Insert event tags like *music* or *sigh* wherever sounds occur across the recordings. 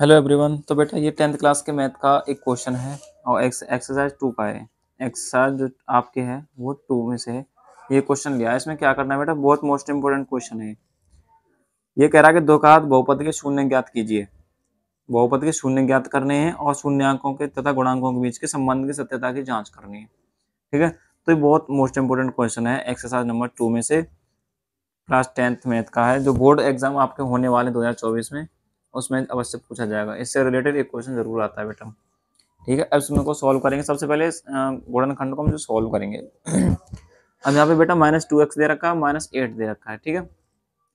hello everyone तो बेटा ये टेंथ क्लास के मैथ का एक क्वेश्चन है और एक्स एक्सरसाइज टू का है एक्सरसाइज जो आपके है वो टू में से है ये क्वेश्चन लिया इसमें क्या करना है बेटा बहुत मोस्ट इम्पोर्टेंट क्वेश्चन है ये कह रहा है कि दो का बहुपद के शून्य ज्ञात कीजिए बहुपद के शून्य ज्ञात करने हैं और शून्यंकों के तथा गुणांकों के बीच के संबंध की सत्यता की जाँच करनी है ठीक है तो ये बहुत मोस्ट इम्पोर्टेंट क्वेश्चन है एक्सरसाइज नंबर टू में से क्लास टेंथ मैथ का है जो बोर्ड एग्जाम आपके होने वाले दो में उसमें अवश्य पूछा जाएगा इससे रिलेटेड एक क्वेश्चन जरूर आता है बेटा ठीक है अब इसमें को सॉल्व करेंगे सबसे पहले गुणनखंड खंड को हम जो सॉल्व करेंगे *clears throat* अब यहाँ पे बेटा माइनस टू एक्स दे रखा है माइनस एट दे रखा है ठीक है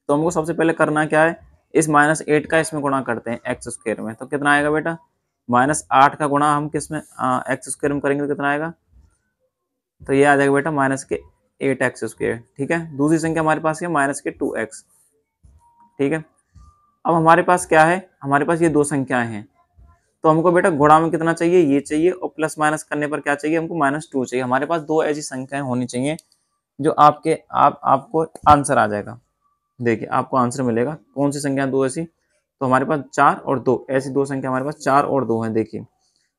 तो हमको सबसे पहले करना क्या है इस माइनस एट का इसमें गुणा करते हैं एक्स स्क्वेयर में तो कितना आएगा बेटा माइनस आठ का गुणा हम किस में एक्स स्क्वेयर में करेंगे तो कितना आएगा तो ये आ जाएगा बेटा माइनस के एट एक्स स्क्वेयर ठीक है दूसरी संख्या हमारे पास है माइनस के टू एक्स ठीक है अब हमारे पास क्या है हमारे पास ये दो संख्याएं हैं तो हमको बेटा गुणा में कितना चाहिए ये चाहिए और प्लस माइनस करने पर क्या चाहिए हमको माइनस टू चाहिए हमारे पास दो ऐसी संख्याएं होनी चाहिए जो आपके आप आपको आंसर आ जाएगा देखिए आपको आंसर मिलेगा कौन सी संख्या दो ऐसी तो हमारे पास चार और दो ऐसी दो संख्या हमारे पास चार और दो हैं देखिए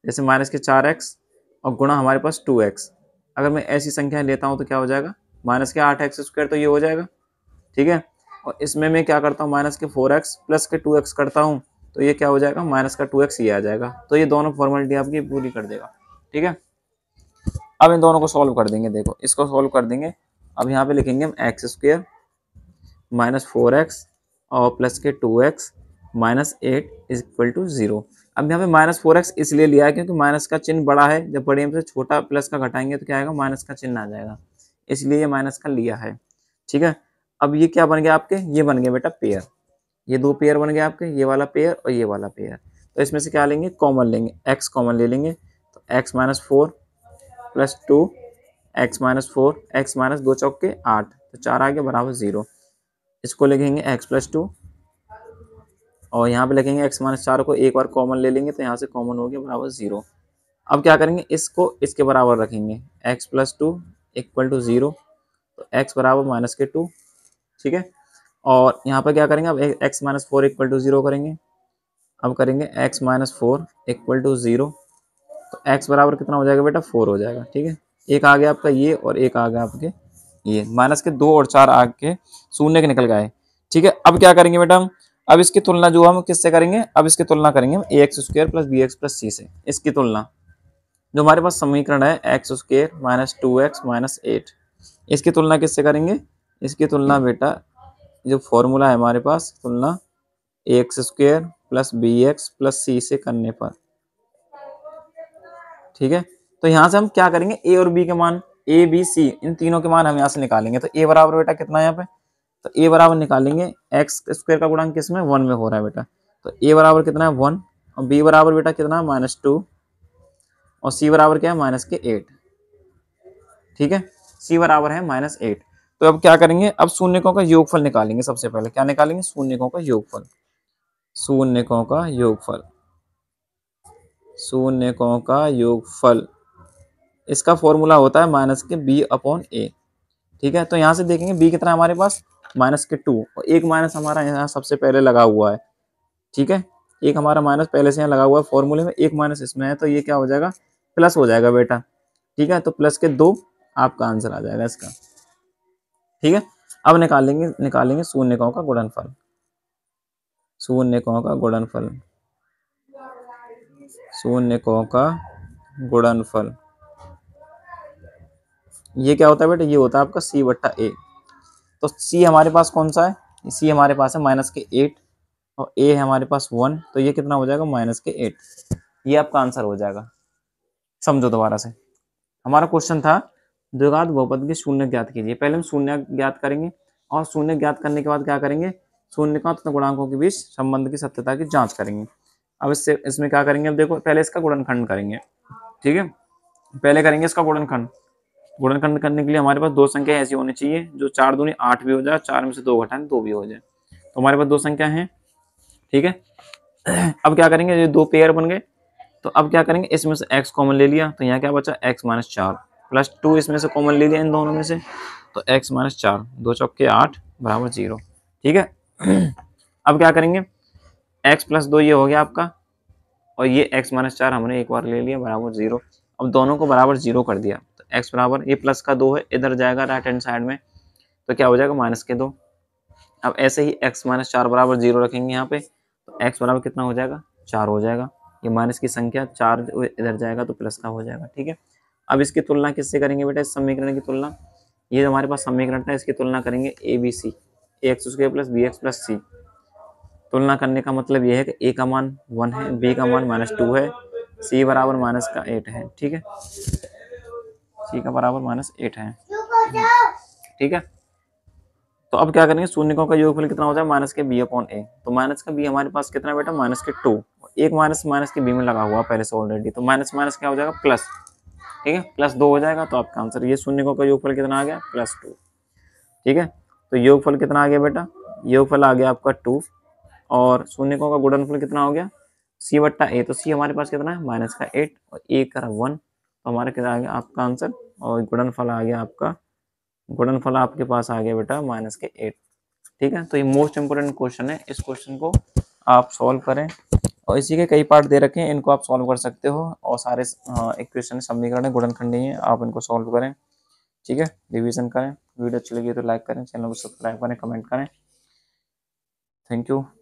जैसे माइनस के चार एक्स और गुणा हमारे पास टू एक्स अगर मैं ऐसी संख्या लेता हूँ तो क्या हो जाएगा माइनस के आठ एक्स स्क्वायर तो ये हो जाएगा ठीक है और इसमें मैं क्या करता हूँ माइनस के फोर एक्स प्लस के टू एक्स करता हूँ तो ये क्या हो जाएगा माइनस का टू एक्स ये आ जाएगा तो ये दोनों फॉर्मेलिटी आपकी पूरी कर देगा ठीक है अब इन दोनों को सॉल्व कर देंगे देखो इसको सॉल्व कर देंगे अब यहाँ पे लिखेंगे हम x square minus four x और प्लस के two x minus eight is equal to zero अब यहाँ पे माइनस फोर एक्स इसलिए लिया है क्योंकि माइनस का चिन्ह बड़ा है जब बड़े से छोटा प्लस का घटाएंगे तो क्या आएगा माइनस का चिन्ह आ जाएगा इसलिए ये माइनस का लिया है ठीक है अब ये क्या बन गया आपके ये बन गया बेटा पेयर ये दो पेयर बन गए आपके ये वाला पेयर और ये वाला पेयर तो इसमें से क्या लेंगे कॉमन लेंगे एक्स कॉमन ले लेंगे तो x minus four plus two x minus four x minus दो चौके आठ तो चार आ गया बराबर ज़ीरो इसको लिखेंगे एक्स प्लस टू और यहाँ पे लिखेंगे एक्स माइनस चार को एक बार कॉमन ले लेंगे तो यहाँ से कॉमन हो गया बराबर ज़ीरो अब क्या करेंगे इसको इसके बराबर रखेंगे x plus two equal to zero तो एक्स बराबर माइनस के टू ठीक है और यहाँ पर क्या करेंगे अब x minus four equal to zero करेंगे अब करेंगे x minus four equal to zero तो x बराबर कितना हो जाएगा बेटा फोर हो जाएगा ठीक है एक आ गया आपका ये और एक आ गया आपके ये माइनस के दो और चार आके शून्य के निकल गए ठीक है अब क्या करेंगे बेटा हम अब इसकी तुलना जो हम किससे करेंगे अब इसकी तुलना करेंगे हम a x square plus b x plus c से इसकी तुलना जो हमारे पास समीकरण है x square minus two x minus eight इसकी तुलना किससे करेंगे इसकी तुलना बेटा जो फॉर्मूला है हमारे पास तुलना x square plus b x plus c से करने पर ठीक है तो यहां से हम क्या करेंगे ए और बी के मान ए बी सी इन तीनों के मान हम यहां से निकालेंगे तो ए बराबर बेटा कितना यहाँ पे तो ए बराबर निकालेंगे एक्स स्क्वेयर का गुणांक किस में वन में हो रहा है बेटा तो ए बराबर कितना है वन और बी बराबर बेटा कितना है माइनस टू और सी बराबर क्या है माइनस के एट ठीक है सी बराबर है माइनस एट तो अब क्या करेंगे अब शून्यकों का योगफल निकालेंगे सबसे पहले क्या निकालेंगे शून्यकों का योगफल शून्यकों का योगफल शून्यकों का योगफल इसका फॉर्मूला होता है माइनस के बी अपॉन ए ठीक है तो यहाँ से देखेंगे बी कितना हमारे पास माइनस के टू और एक माइनस हमारा यहाँ सबसे पहले लगा हुआ है ठीक है एक हमारा माइनस पहले से यहाँ लगा हुआ है फॉर्मूले में एक माइनस इसमें है तो ये क्या हो जाएगा प्लस हो जाएगा बेटा ठीक है तो प्लस के दो आपका आंसर आ जाएगा इसका ठीक है अब निकालेंगे निकालेंगे शून्यकाओं का गुणनफल शून्यकाओं का गुणनफल शून्यकों का गुणनफल ये क्या होता है बेटा ये होता है आपका सी बट्टा ए तो सी हमारे पास कौन सा है सी हमारे पास है माइनस के एट और ए है हमारे पास वन तो ये कितना हो जाएगा माइनस के एट ये आपका आंसर हो जाएगा समझो दोबारा से हमारा क्वेश्चन था द्विघात बहुपद के शून्य ज्ञात कीजिए पहले हम शून्य ज्ञात करेंगे और शून्य ज्ञात करने के बाद क्या करेंगे शून्य का तथा गुणांकों के बीच संबंध की सत्यता की जांच करेंगे अब इससे इसमें क्या करेंगे अब देखो पहले इसका गुणनखंड करेंगे ठीक है पहले करेंगे इसका गुणनखंड गुणनखंड करने के लिए हमारे पास दो संख्या ऐसी होनी चाहिए जो चार दूनी आठ भी हो जाए चार में से दो घटाएं दो भी हो जाए तो हमारे पास दो संख्या है ठीक है अब क्या करेंगे ये दो पेयर बन गए तो अब क्या करेंगे इसमें से एक्स कॉमन ले लिया तो यहाँ क्या बचा एक्स माइनस चार प्लस टू इसमें से कॉमन लिया इन दोनों में से तो एक्स माइनस चार दो चौके आठ बराबर जीरो ठीक है *clears throat* अब क्या करेंगे एक्स प्लस दो ये हो गया आपका और ये एक्स माइनस चार हमने एक बार ले लिया बराबर जीरो अब दोनों को बराबर जीरो कर दिया तो एक्स बराबर ये प्लस का दो है इधर जाएगा राइट हैंड साइड में तो क्या हो जाएगा माइनस के दो अब ऐसे ही एक्स माइनस चार बराबर जीरो रखेंगे यहाँ पे तो एक्स बराबर कितना हो जाएगा चार हो जाएगा ये माइनस की संख्या चार इधर जाएगा तो प्लस का हो जाएगा ठीक है अब इसकी तुलना किससे करेंगे बेटा इस समीकरण की तुलना ये जो हमारे पास समीकरण था इसकी तुलना करेंगे a b c a x square plus b x plus c तुलना करने का मतलब यह है कि ए का मान वन है बी का मान माइनस टू है सी बराबर माइनस का एट है ठीक है सी का बराबर माइनस एट है ठीक है तो अब क्या करेंगे शून्यों का योगफल कितना हो जाए माइनस के बी अपॉन ए तो माइनस का बी हमारे पास कितना बेटा माइनस के टू एक माइनस माइनस के बी में लगा हुआ पहले से ऑलरेडी तो माइनस माइनस क्या हो जाएगा प्लस ठीक है प्लस दो हो जाएगा तो आपका आंसर ये शून्य को का योगफल कितना आ गया प्लस टू ठीक है तो योगफल कितना आ गया बेटा योगफल आ गया आपका टू और शून्य को का गुणनफल कितना हो गया सी बट्टा ए तो सी हमारे पास कितना है माइनस का एट और ए का वन तो हमारा कितना आ गया आपका आंसर और गुणनफल आ गया आपका गुणनफल आपके पास आ गया बेटा माइनस के एट ठीक है तो ये मोस्ट इंपोर्टेंट क्वेश्चन है इस क्वेश्चन को आप सॉल्व करें और इसी के कई पार्ट दे रखे हैं इनको आप सॉल्व कर सकते हो और सारे इक्वेशन समीकरण है गुणनखंडीय है आप इनको सॉल्व करें ठीक है रिविजन करें वीडियो अच्छी लगी तो लाइक करें चैनल को सब्सक्राइब करें कमेंट करें थैंक यू